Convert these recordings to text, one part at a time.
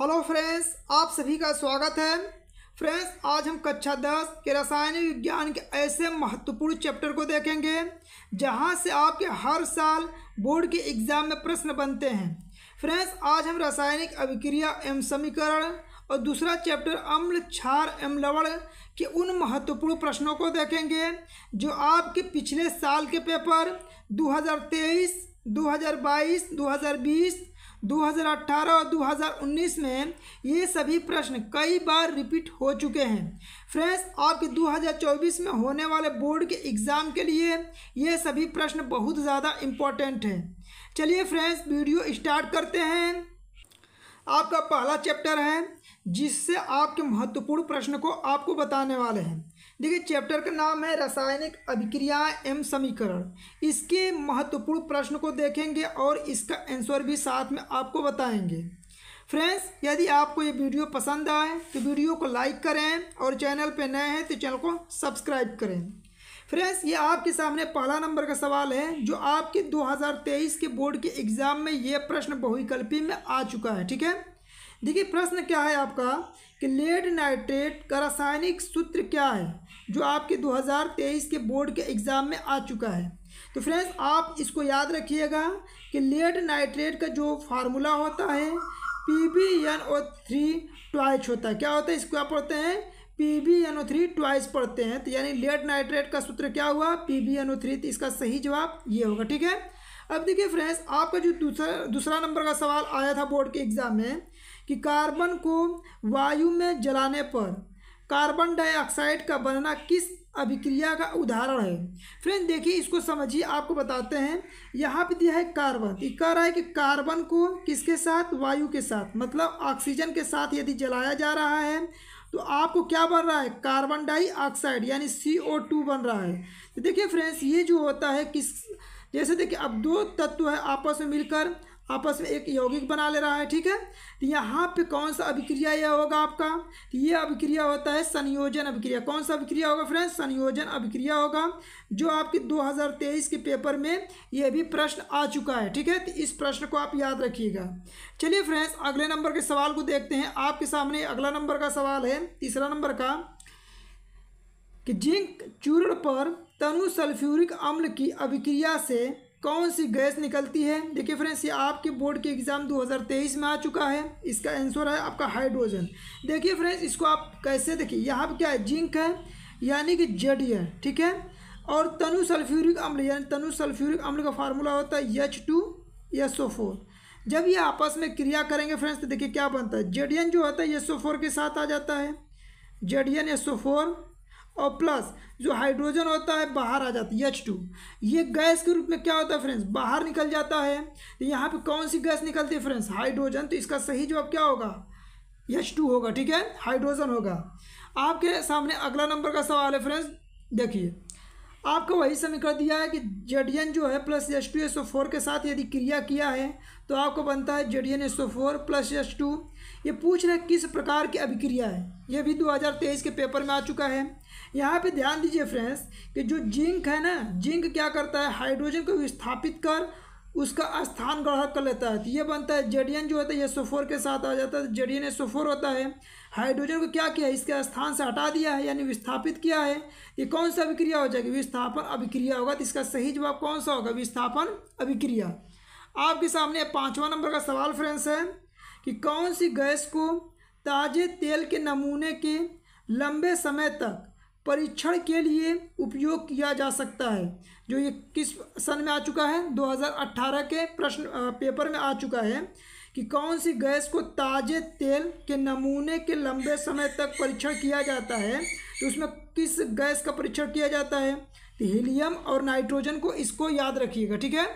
hello friends आप सभी का स्वागत है फ्रेंड्स आज हम कक्षा दस के रासायनिक विज्ञान के ऐसे महत्वपूर्ण चैप्टर को देखेंगे जहां से आपके हर साल बोर्ड के एग्जाम में प्रश्न बनते हैं फ्रेंड्स आज हम रासायनिक अभिक्रिया एवं समीकरण और दूसरा चैप्टर अम्ल क्षार एवं लवण के उन महत्वपूर्ण प्रश्नों को देखेंगे जो आपके पिछले साल के पेपर दो 2022, 2020 2018 और 2019 में ये सभी प्रश्न कई बार रिपीट हो चुके हैं फ्रेंड्स आपके 2024 में होने वाले बोर्ड के एग्ज़ाम के लिए ये सभी प्रश्न बहुत ज़्यादा इम्पोर्टेंट हैं चलिए फ्रेंड्स वीडियो स्टार्ट करते हैं आपका पहला चैप्टर है जिससे आपके महत्वपूर्ण प्रश्न को आपको बताने वाले हैं देखिए चैप्टर का नाम है रासायनिक अभिक्रिया एवं समीकरण इसके महत्वपूर्ण प्रश्न को देखेंगे और इसका आंसर भी साथ में आपको बताएंगे फ्रेंड्स यदि आपको ये वीडियो पसंद आए तो वीडियो को लाइक करें और चैनल पर नए हैं तो चैनल को सब्सक्राइब करें फ्रेंड्स ये आपके सामने पहला नंबर का सवाल है जो आपके 2023 के बोर्ड के एग्ज़ाम में ये प्रश्न बहुविकल्पी में आ चुका है ठीक है देखिए प्रश्न क्या है आपका कि लेड नाइट्रेट का रासायनिक सूत्र क्या है जो आपके 2023 के बोर्ड के एग्ज़ाम में आ चुका है तो फ्रेंड्स आप इसको याद रखिएगा कि लेड नाइट्रेट का जो फार्मूला होता है P B N O three twice होता है क्या होता है इसको आप पढ़ते हैं P B N O three twice पढ़ते हैं तो यानी लेड नाइट्रेट का सूत्र क्या हुआ P B N O three तो इसका सही जवाब ये होगा ठीक है अब देखिए फ्रेंड्स आपका जो दूसरा दूसरा नंबर का सवाल आया था बोर्ड के एग्ज़ाम में कि कार्बन को वायु में जलाने पर कार्बन डाइऑक्साइड का बनना किस अभिक्रिया का उदाहरण है फ्रेंड देखिए इसको समझिए आपको बताते हैं यहाँ पे दिया है कार्बन तो ये कह रहा है कि कार्बन को किसके साथ वायु के साथ मतलब ऑक्सीजन के साथ यदि जलाया जा रहा है तो आपको क्या बन रहा है कार्बन डाइऑक्साइड यानी सी ओ टू बन रहा है तो देखिए फ्रेंड्स ये जो होता है किस जैसे देखिए अब दो तत्व है आपस में मिलकर आपस में एक यौगिक बना ले रहा है ठीक है तो यहाँ पे कौन सा अभिक्रिया यह होगा आपका तो ये अभिक्रिया होता है संयोजन अभिक्रिया कौन सा अभिक्रिया होगा फ्रेंड्स संयोजन अभिक्रिया होगा जो आपके 2023 के पेपर में ये भी प्रश्न आ चुका है ठीक है तो इस प्रश्न को आप याद रखिएगा चलिए फ्रेंड्स अगले नंबर के सवाल को देखते हैं आपके सामने अगला नंबर का सवाल है तीसरा नंबर का कि जिंक चूर्ण पर तनु सल्फ्यूरिक अम्ल की अभिक्रिया से कौन सी गैस निकलती है देखिए फ्रेंड्स ये आपके बोर्ड के एग्ज़ाम 2023 में आ चुका है इसका आंसर है आपका हाइड्रोजन देखिए फ्रेंड्स इसको आप कैसे देखिए यहाँ पर क्या है जिंक है यानी कि जेड है ठीक है और तनु सल्फ्यूरिक अम्ल यानी तनु सल्फ्यूरिक अम्ल का फार्मूला होता है H two S O four जब ये आपस में क्रिया करेंगे फ्रेंड्स तो देखिए क्या बनता है जेडियन जो होता है एस ओ फोर के साथ आ जाता है जेडियन एस ओ फोर और प्लस जो हाइड्रोजन होता है बाहर आ जाती है एच टू ये गैस के रूप में क्या होता है फ्रेंड्स बाहर निकल जाता है तो यहाँ पे कौन सी गैस निकलती है फ्रेंड्स हाइड्रोजन तो इसका सही जवाब क्या होगा एच टू होगा ठीक है हाइड्रोजन होगा आपके सामने अगला नंबर का सवाल है फ्रेंड्स देखिए आपको वही समीकरण दिया है कि जेड जो है plus S two S O four के साथ यदि क्रिया किया है तो आपको बनता है Z N S O four plus S two ये पूछ रहे किस प्रकार की अभिक्रिया है ये भी 2023 के पेपर में आ चुका है यहाँ पे ध्यान दीजिए फ्रेंड्स कि जो जिंक है ना जिंक क्या करता है हाइड्रोजन को विस्थापित कर उसका स्थान ग्रहण कर लेता है तो ये बनता है जेडियन जो होता है ये सोफोर के साथ आ जाता है तो जेडियन ये सुफोर होता है हाइड्रोजन को क्या किया इसके स्थान से हटा दिया है यानी विस्थापित किया है ये कौन सा अभिक्रिया हो जाएगी विस्थापन अभिक्रिया होगा तो इसका सही जवाब कौन सा होगा विस्थापन अभिक्रिया आपके सामने पाँचवा नंबर का सवाल फ्रेंड्स है कि कौन सी गैस को ताजे तेल के नमूने के लंबे समय तक परीक्षण के लिए उपयोग किया जा सकता है जो ये किस सन में आ चुका है 2018 के प्रश्न पेपर में आ चुका है कि कौन सी गैस को ताजे तेल के नमूने के लंबे समय तक परीक्षण किया जाता है तो उसमें किस गैस का परीक्षण किया जाता है तो हीलियम और नाइट्रोजन को इसको याद रखिएगा ठीक है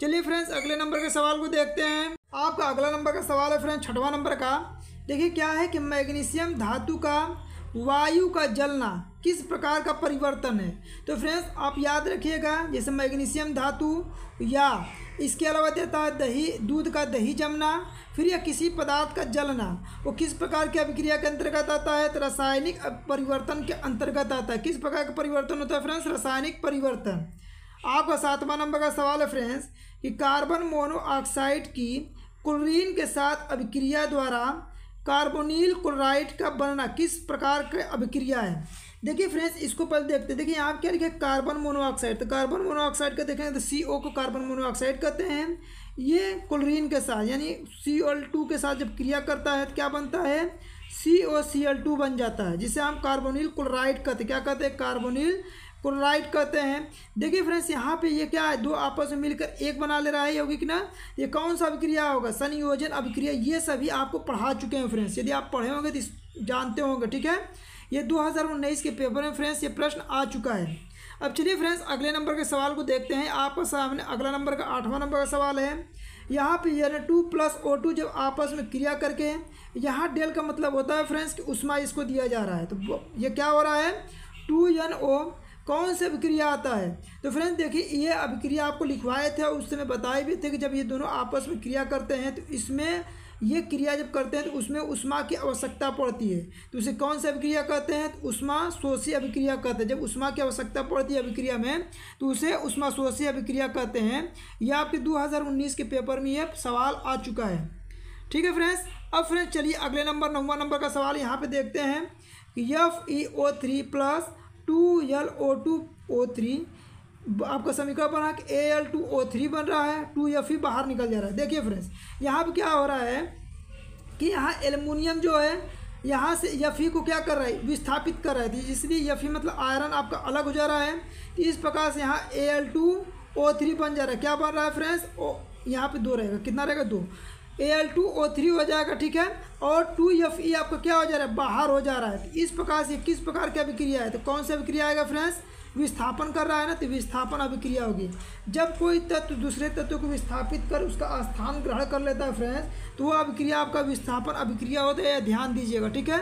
चलिए फ्रेंड्स अगले नंबर के सवाल को देखते हैं आपका अगला नंबर का सवाल है फ्रेंड्स छठवा नंबर का देखिए क्या है कि मैग्नीशियम धातु का वायु का जलना किस प्रकार का परिवर्तन है तो फ्रेंड्स आप याद रखिएगा जैसे मैग्नीशियम धातु या इसके अलावा देता है दही दूध का दही जमना फिर या किसी पदार्थ का जलना वो किस प्रकार की अभिक्रिया के अंतर्गत आता है तो रासायनिक परिवर्तन के अंतर्गत आता है किस प्रकार का परिवर्तन होता है फ्रेंड्स रासायनिक परिवर्तन आपका सातवां नंबर का सवाल है फ्रेंड्स कि कार्बन मोनोऑक्साइड की क्लोरीन के साथ अभिक्रिया द्वारा कार्बोनिल क्लोराइड का बनना किस प्रकार का अभिक्रिया है देखिए फ्रेंड्स इसको पहले देखते हैं देखिए यहाँ क्या लिखा है कार्बन मोनोऑक्साइड तो कार्बन मोनोऑक्साइड का देखेंगे तो सी ओ को कार्बन मोनोऑक्साइड कहते हैं ये क्लोरीन के साथ यानी सी एल टू के साथ जब क्रिया करता है तो क्या बनता है सी ओ सी एल टू बन जाता है जिसे हम कार्बोनिल क्लोराइड कहते क्या कहते हैं कार्बोनिल क्लोराइड कहते हैं देखिए फ्रेंड्स यहाँ पे ये क्या है दो आपस में मिलकर एक बना ले रहा है यौगिक ना ये कौन सा अभिक्रिया होगा संयोजन अभिक्रिया ये सभी आपको पढ़ा चुके हैं फ्रेंड्स यदि आप पढ़े होंगे तो जानते होंगे ठीक है ये 2019 के पेपर में फ्रेंड्स ये प्रश्न आ चुका है अब चलिए फ्रेंड्स अगले नंबर के सवाल को देखते हैं आपका सामने अगला नंबर का आठवां नंबर का सवाल है यहाँ पे यानी टू प्लस ओ टू जब आपस में क्रिया करके यहाँ डेल का मतलब होता है फ्रेंड्स कि उष्मा इसको दिया जा रहा है तो ये क्या हो रहा है टू एन ओ कौन से अभिक्रिया आता है तो फ्रेंड्स देखिए ये अभिक्रिया आपको लिखवाए थे और उस समय बताए भी थे कि जब ये दोनों आपस में क्रिया करते हैं तो इसमें ये क्रिया जब करते हैं तो उसमें उष्मा की आवश्यकता पड़ती है तो उसे कौन सा अभिक्रिया कहते हैं तो उष्मा शोषी अभिक्रिया कहते हैं जब उष्मा की आवश्यकता पड़ती है अभिक्रिया में तो उसे उष्मा शोषी अभिक्रिया कहते हैं यह आपके उन्नीस के पेपर में यह सवाल आ चुका है ठीक है फ्रेंड्स अब फ्रेंड्स चलिए अगले नंबर नौवा नंबर का सवाल यहाँ पर देखते हैं कि F E O three plus two L O two O three आपका समीकरण बना कि A L two O three बन रहा है टू एफ ई बाहर निकल जा रहा है देखिए फ्रेंड्स यहाँ पर क्या हो रहा है कि यहाँ एलमिनियम जो है यहाँ से यफ़ी e को क्या कर रहा है विस्थापित कर रहा है तो इसलिए यफ़ी e मतलब आयरन आपका अलग हो जा रहा है तो इस प्रकार से यहाँ A L two O three बन जा रहा है क्या बन रहा है फ्रेंड्स ओ यहाँ पे दो रहेगा कितना रहेगा दो A L two O three हो जाएगा ठीक है और टू एफ ई आपका क्या हो जा रहा है बाहर हो जा रहा है तो इस प्रकार से किस प्रकार की अभिक्रिया है तो कौन सा अभिक्रिया आएगा फ्रेंड्स विस्थापन कर रहा है ना तो विस्थापन अभिक्रिया होगी जब कोई तत्व दूसरे तत्व को विस्थापित कर उसका स्थान ग्रहण कर लेता है फ्रेंड्स तो वह अभिक्रिया आपका विस्थापन अभिक्रिया होता है ध्यान दीजिएगा ठीक है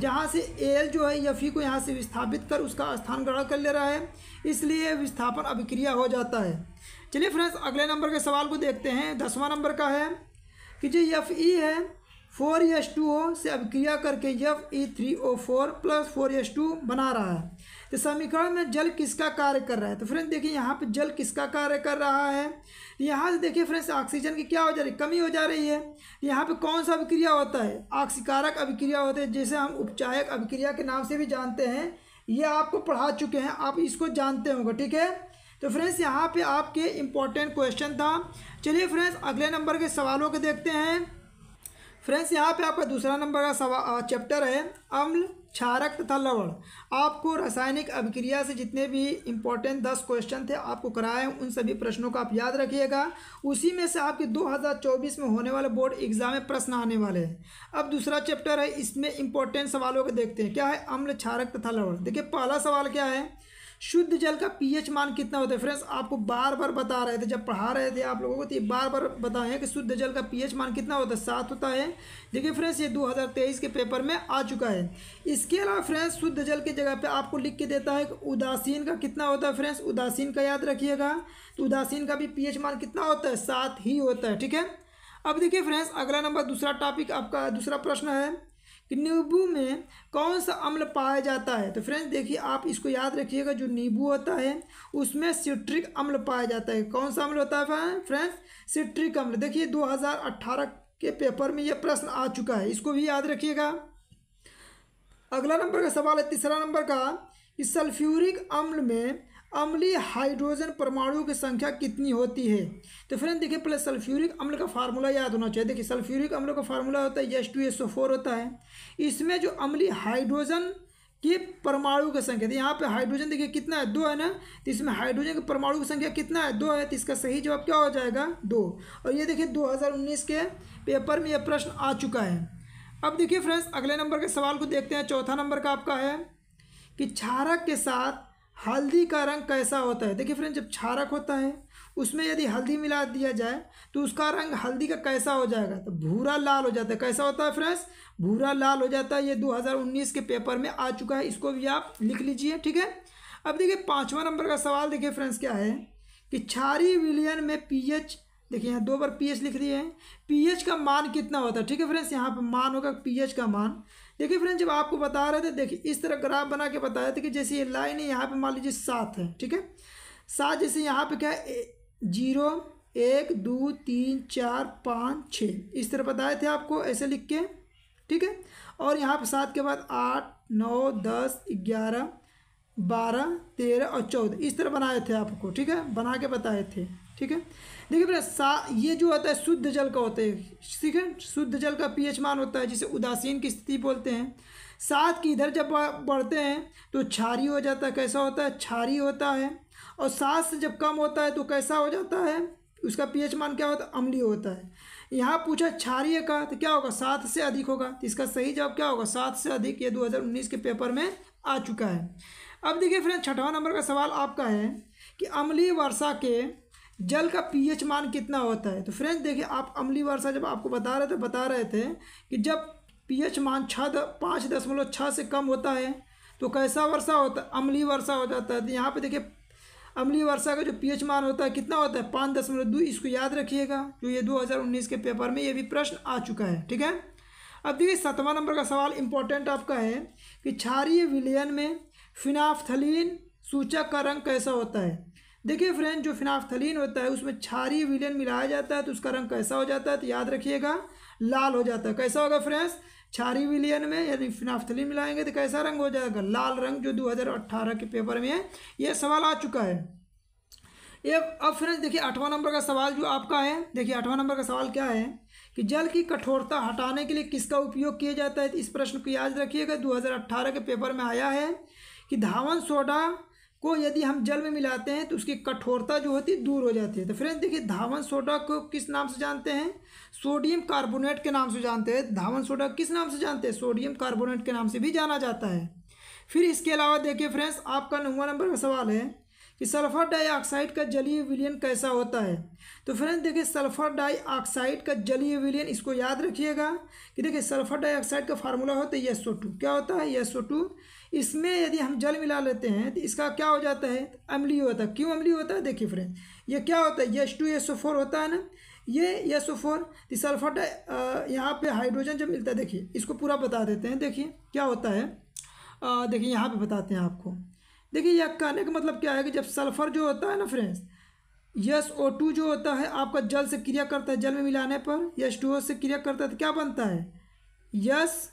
जहाँ से एल जो है यफ e को यहाँ से विस्थापित कर उसका स्थान ग्रहण कर ले रहा है इसलिए विस्थापन अभिक्रिया हो जाता है चलिए फ्रेंड्स अगले नंबर के सवाल को देखते हैं दसवां नंबर का है कि जो यफ ई e है फोर एस टू ओ से अभिक्रिया करके F E three O four plus four S two बना रहा है तो समीकरण में जल किसका कार्य कर रहा है तो फ्रेंड्स देखिए यहाँ पे जल किसका कार्य कर रहा है यहाँ से देखिए फ्रेंड्स ऑक्सीजन की क्या हो जा रही कमी हो जा रही है यहाँ पे कौन सा अभिक्रिया होता है आक्सीकारक अभिक्रिया होता है जैसे हम उपचायक अभिक्रिया के नाम से भी जानते हैं ये आपको पढ़ा चुके हैं आप इसको जानते होंगे ठीक है तो फ्रेंड्स यहाँ पे आपके इम्पोर्टेंट क्वेश्चन था चलिए फ्रेंड्स अगले नंबर के सवालों को देखते हैं फ्रेंड्स यहाँ पे आपका दूसरा नंबर का सवा चैप्टर है अम्ल क्षारक तथा लवण आपको रासायनिक अभिक्रिया से जितने भी इम्पोर्टेंट दस क्वेश्चन थे आपको कराए उन सभी प्रश्नों का आप याद रखिएगा उसी में से आपके 2024 में होने वाले बोर्ड एग्जाम में प्रश्न आने वाले हैं अब दूसरा चैप्टर है इसमें इम्पोर्टेंट सवालों को देखते हैं क्या है अम्ल क्षारक तथा लवण देखिए पहला सवाल क्या है शुद्ध जल का पीएच मान कितना होता है फ्रेंड्स आपको बार बार बता रहे थे जब पढ़ा रहे थे आप लोगों को तो ये बार बार बताए कि शुद्ध जल का पीएच मान कितना होता है सात होता है देखिए फ्रेंड्स ये 2023 के पेपर में आ चुका है इसके अलावा फ्रेंड्स शुद्ध जल की जगह पर आपको लिख के देता है कि उदासीन का कितना होता है फ्रेंड्स उदासीन का याद रखिएगा तो उदासीन का भी पी मान कितना होता है सात ही होता है ठीक है अब देखिए फ्रेंड्स अगला नंबर दूसरा टॉपिक आपका दूसरा प्रश्न है कि नींबू में कौन सा अम्ल पाया जाता है तो फ्रेंड्स देखिए आप इसको याद रखिएगा जो नींबू होता है उसमें सिट्रिक अम्ल पाया जाता है कौन सा अम्ल होता है फ्रेंड्स सिट्रिक अम्ल देखिए 2018 के पेपर में यह प्रश्न आ चुका है इसको भी याद रखिएगा अगला नंबर का सवाल है तीसरा नंबर का कि सल्फ्यूरिक अम्ल में अम्ली हाइड्रोजन परमाणुओं की संख्या कितनी होती है तो फ्रेंड देखिए पहले सल्फ्यूरिक अम्ल का फार्मूला याद होना चाहिए देखिए सल्फ्यूरिक अम्ल का फार्मूला होता है S two S O four होता है इसमें जो अम्ली हाइड्रोजन की परमाणु की संख्या तो यहाँ पे हाइड्रोजन देखिए कितना है दो है ना तो इसमें हाइड्रोजन के परमाणु की संख्या कितना है दो है तो इसका सही जवाब क्या हो जाएगा दो और ये देखिए उन्नीस के पेपर में यह प्रश्न आ चुका है अब देखिए फ्रेंड्स अगले नंबर के सवाल को देखते हैं चौथा नंबर का आपका है कि क्षारक के साथ हल्दी का रंग कैसा होता है देखिए फ्रेंड जब क्षारक होता है उसमें यदि हल्दी मिला दिया जाए तो उसका रंग हल्दी का कैसा हो जाएगा तो भूरा लाल हो जाता है कैसा होता है फ्रेंड्स भूरा लाल हो जाता है ये 2019 के पेपर में आ चुका है इसको भी आप लिख लीजिए ठीक है अब देखिए पाँचवा नंबर का सवाल देखिए फ्रेंड्स क्या है कि छारी विलियन में पी देखिए यहाँ दो बार पी लिख दिए हैं पी का मान कितना होता है ठीक है फ्रेंड्स यहाँ पर मान होगा पी का मान देखिए फ्रेंड जब आपको बता रहे थे देखिए इस तरह ग्राफ बना के रहे थे कि जैसे ये लाइन है यहाँ पे मान लीजिए सात है ठीक है सात जैसे यहाँ पे क्या है जीरो एक दो तीन चार पाँच छः इस तरह बताए थे आपको ऐसे लिख के ठीक है और यहाँ पर सात के बाद आठ नौ दस ग्यारह बारह तेरह और चौदह इस तरह बनाए थे आपको ठीक है बना के बताए थे ठीक है देखिए बेटा सा ये जो होता है शुद्ध जल का होता है ठीक है शुद्ध जल का पीएच मान होता है जिसे उदासीन की स्थिति बोलते हैं सात की इधर जब बढ़ते हैं तो छारी हो जाता है कैसा होता है छारी होता है और सात से जब कम होता है तो कैसा हो जाता है उसका पी मान क्या होता है अमली होता है यहाँ पूछा क्षारीय का तो क्या होगा सात से अधिक होगा तो इसका सही जवाब क्या होगा सात से अधिक ये दो के पेपर में आ चुका है अब देखिए फ्रेंड छठवा नंबर का सवाल आपका है कि अमली वर्षा के जल का पीएच मान कितना होता है तो फ्रेंड्स देखिए आप अमली वर्षा जब आपको बता रहे थे तो बता रहे थे कि जब पीएच मान छः पाँच दशमलव छः से कम होता है तो कैसा वर्षा होता है अमली वर्षा हो जाता है तो यहाँ पे देखिए अमली वर्षा का जो पीएच मान होता है कितना होता है पाँच दशमलव दो इसको याद रखिएगा जो ये दो के पेपर में ये भी प्रश्न आ चुका है ठीक है अब देखिए सातवां नंबर का सवाल इम्पोर्टेंट आपका है कि क्षारीय विलयन में फिनाफ्थलीन सूचक का रंग कैसा होता है देखिए फ्रेंड जो फिनाफ्थलीन होता है उसमें छारी विलियन मिलाया जाता है तो उसका रंग कैसा हो जाता है तो याद रखिएगा लाल हो जाता है कैसा होगा फ्रेंड्स छारी विलियन में यदि फिनाफ्थलीन मिलाएंगे तो कैसा रंग हो जाएगा लाल रंग जो अट्ठारह के पेपर में है ये सवाल आ चुका है ये अब फ्रेंड्स देखिए आठवां नंबर का सवाल जो आपका है देखिए आठवां नंबर का सवाल क्या है कि जल की कठोरता हटाने के लिए किसका उपयोग किया जाता है तो इस प्रश्न को याद रखिएगा 2018 के पेपर में आया है कि धावन सोडा को यदि हम जल में मिलाते हैं तो उसकी कठोरता जो होती है दूर हो जाती है तो फ्रेंड देखिए धावन सोडा को किस नाम से जानते हैं सोडियम कार्बोनेट के नाम से जानते हैं धावन सोडा किस नाम से जानते हैं सोडियम कार्बोनेट के नाम से भी जाना जाता है फिर इसके अलावा देखिए फ्रेंड्स आपका नवा नंबर का सवाल है कि सल्फर डाइऑक्साइड का जलीय विलयन कैसा होता है तो फ्रेंड्स देखिए सल्फर डाइऑक्साइड का जलीय विलयन इसको याद रखिएगा कि देखिए सल्फर डाइऑक्साइड का फार्मूला होता है एस क्या होता है एस इसमें यदि हम जल मिला लेते हैं तो इसका क्या हो जाता है अम्लीय होता है क्यों अम्लीय होता है देखिए फ्रेंड ये क्या होता है S two S O four होता है ना ये यश ओ फोर सल्फर यहाँ पे हाइड्रोजन जब मिलता है देखिए इसको पूरा बता देते हैं देखिए क्या होता है देखिए यहाँ पर बताते हैं आपको देखिए यह कहने का मतलब क्या है कि जब सल्फ़र जो होता है ना फ्रेंड्स यस ओ टू जो होता है आपका जल से क्रिया करता है जल में मिलाने पर यस टू ओ से क्रिया करता है तो क्या बनता है yes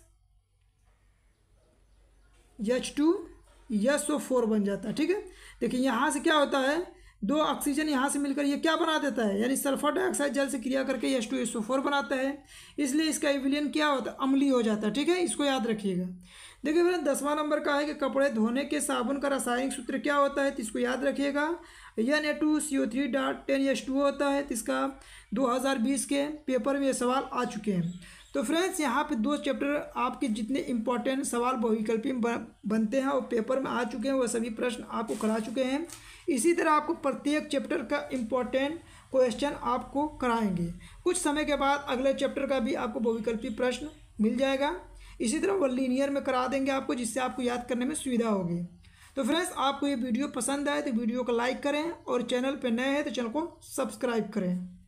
H two S O four बन जाता है ठीक है देखिए यहाँ से क्या होता है दो ऑक्सीजन यहाँ से मिलकर ये क्या बना देता है यानी सल्फर डाइऑक्साइड जल से क्रिया करके H two S O four बनाता है इसलिए इसका एविलियन क्या होता है अम्ली हो जाता है ठीक है इसको याद रखिएगा देखिए मैंने दसवां नंबर का है कि कपड़े धोने के साबुन का रासायनिक सूत्र क्या होता है तो इसको याद रखिएगा N A two C O three dot ten H two होता है तो इसका दो हज़ार बीस के पेपर में ये सवाल आ चुके हैं तो फ्रेंड्स यहाँ पे दो चैप्टर आपके जितने इंपॉर्टेंट सवाल बहुविकल्पी बनते हैं और पेपर में आ चुके हैं वह सभी प्रश्न आपको करा चुके हैं इसी तरह आपको प्रत्येक चैप्टर का इम्पोर्टेंट क्वेश्चन आपको कराएंगे कुछ समय के बाद अगले चैप्टर का भी आपको बहुविकल्पी प्रश्न मिल जाएगा इसी तरह वो लीनियर में करा देंगे आपको जिससे आपको याद करने में सुविधा होगी तो फ्रेंड्स आपको ये वीडियो पसंद आए तो वीडियो को लाइक करें और चैनल पर नए हैं तो चैनल को सब्सक्राइब करें